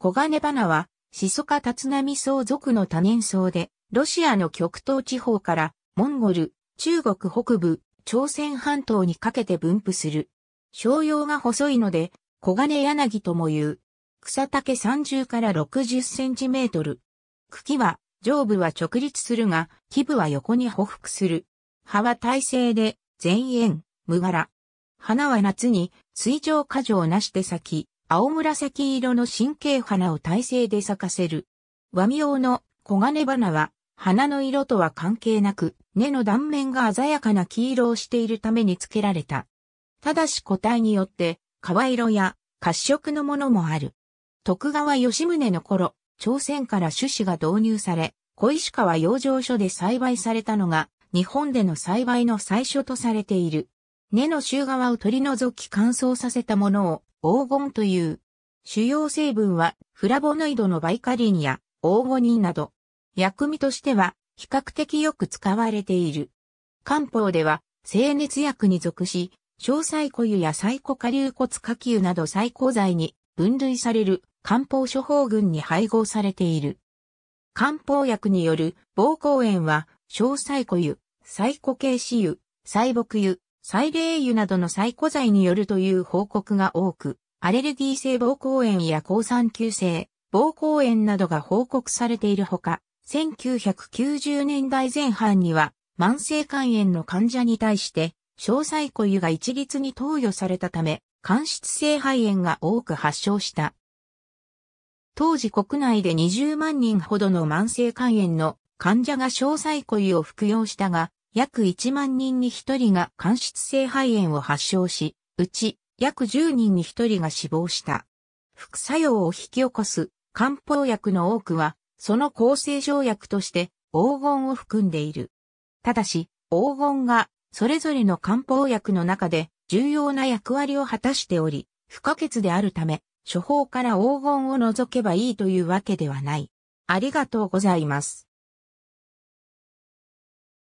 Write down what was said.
黄金花は、シソカタナミソ草属の多年草で、ロシアの極東地方から、モンゴル、中国北部、朝鮮半島にかけて分布する。商用が細いので、黄金柳とも言う。草丈30から60センチメートル。茎は、上部は直立するが、基部は横に匍匐する。葉は耐性で、全縁、無柄。花は夏に、水上過剰なして咲き、青紫色の神経花を体勢で咲かせる。和美用の黄金花は、花の色とは関係なく、根の断面が鮮やかな黄色をしているために付けられた。ただし個体によって、皮色や褐色のものもある。徳川吉宗の頃、朝鮮から種子が導入され、小石川養生所で栽培されたのが、日本での栽培の最初とされている。根の周側を取り除き乾燥させたものを、黄金という。主要成分はフラボノイドのバイカリンや黄金ニンなど、薬味としては比較的よく使われている。漢方では清熱薬に属し、小細固油や細固下流骨下球など細固剤に分類される漢方処方群に配合されている。漢方薬による膀胱炎は小細固油、細固形脂油、細木油、サイレー油などの再古剤によるという報告が多く、アレルギー性膀胱炎や抗酸球性、膀胱炎などが報告されているほか、1990年代前半には、慢性肝炎の患者に対して、小細固油が一律に投与されたため、間質性肺炎が多く発症した。当時国内で20万人ほどの慢性肝炎の患者が小細固油を服用したが、約1万人に1人が間質性肺炎を発症し、うち約10人に1人が死亡した。副作用を引き起こす漢方薬の多くは、その構成条約として黄金を含んでいる。ただし、黄金がそれぞれの漢方薬の中で重要な役割を果たしており、不可欠であるため、処方から黄金を除けばいいというわけではない。ありがとうございます。